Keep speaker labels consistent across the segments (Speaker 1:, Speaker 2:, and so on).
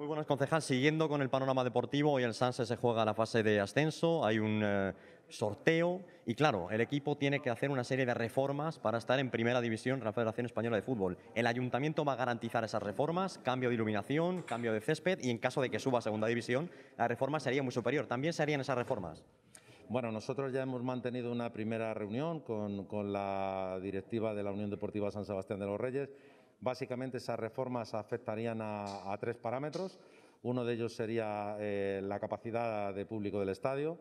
Speaker 1: Muy buenas, concejal. Siguiendo con el panorama deportivo, hoy el Sanse se juega la fase de ascenso, hay un eh, sorteo y claro, el equipo tiene que hacer una serie de reformas para estar en primera división de la Federación Española de Fútbol. El ayuntamiento va a garantizar esas reformas, cambio de iluminación, cambio de césped y en caso de que suba a segunda división, la reforma sería muy superior. ¿También serían esas reformas?
Speaker 2: Bueno, nosotros ya hemos mantenido una primera reunión con, con la directiva de la Unión Deportiva San Sebastián de los Reyes Básicamente esas reformas afectarían a, tres parámetros. Uno de ellos sería eh, la capacidad de público del estadio,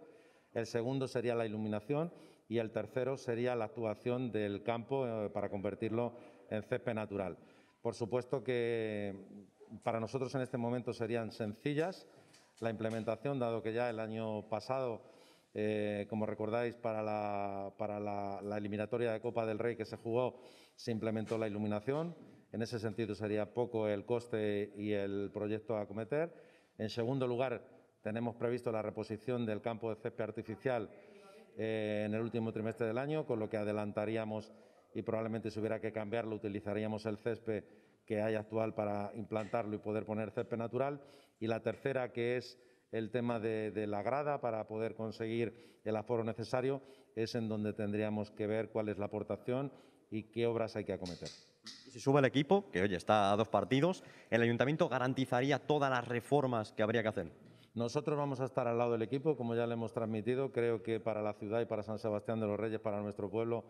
Speaker 2: el segundo sería la iluminación y el tercero sería la actuación del campo eh, para convertirlo en césped natural. Por supuesto que para nosotros en este momento serían sencillas la implementación, dado que ya el año pasado, eh, como recordáis, para, la, la eliminatoria de Copa del Rey que se jugó, se implementó la iluminación en ese sentido sería poco el coste y el proyecto a acometer. En segundo lugar, tenemos previsto la reposición del campo de césped artificial eh, en el último trimestre del año, con lo que adelantaríamos y probablemente si hubiera que cambiarlo utilizaríamos el césped que hay actual para implantarlo y poder poner césped natural. Y la tercera, que es el tema de, la grada para poder conseguir el aforo necesario, es en donde tendríamos que ver cuál es la aportación y qué obras hay que acometer
Speaker 1: si sube el equipo, que oye, está a dos partidos, el ayuntamiento garantizaría todas las reformas que habría que hacer.
Speaker 2: Nosotros vamos a estar al lado del equipo, como ya le hemos transmitido, creo que para la ciudad y para San Sebastián de los Reyes, para nuestro pueblo,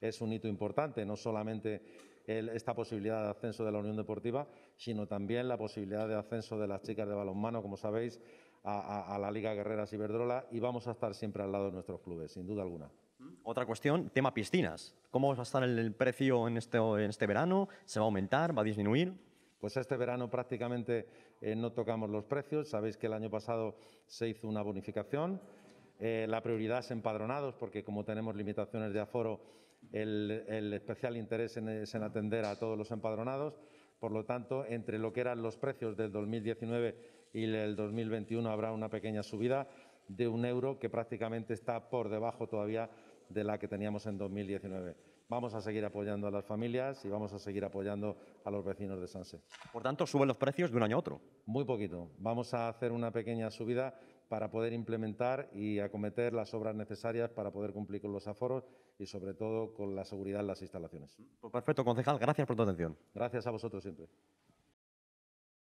Speaker 2: es un hito importante, no solamente esta posibilidad de ascenso de la Unión Deportiva, sino también la posibilidad de ascenso de las chicas de balonmano, como sabéis, a, a la Liga Guerreras Iberdrola y vamos a estar siempre al lado de nuestros clubes, sin duda alguna.
Speaker 1: Otra cuestión, tema piscinas. ¿Cómo va a estar el precio en
Speaker 2: este, en este verano? ¿Se va a aumentar? ¿Va a disminuir? Pues este verano prácticamente eh, no tocamos los precios. Sabéis que el año pasado se hizo una bonificación. Eh, la prioridad es empadronados, porque como tenemos limitaciones de aforo, el, especial interés es en atender a todos los empadronados. Por lo tanto, entre lo que eran los precios del 2019 y el 2021 habrá una pequeña subida de un euro que prácticamente está por debajo todavía de la que teníamos en 2019. Vamos a seguir apoyando a las familias y vamos a seguir apoyando a los vecinos de Sanse. Por tanto, ¿suben los precios de un año a otro? Muy poquito. Vamos a hacer una pequeña subida para poder implementar y acometer las obras necesarias para poder cumplir con los aforos y, sobre todo, con la seguridad en las instalaciones. Pues
Speaker 1: perfecto, concejal. Gracias por tu atención.
Speaker 2: Gracias a vosotros siempre.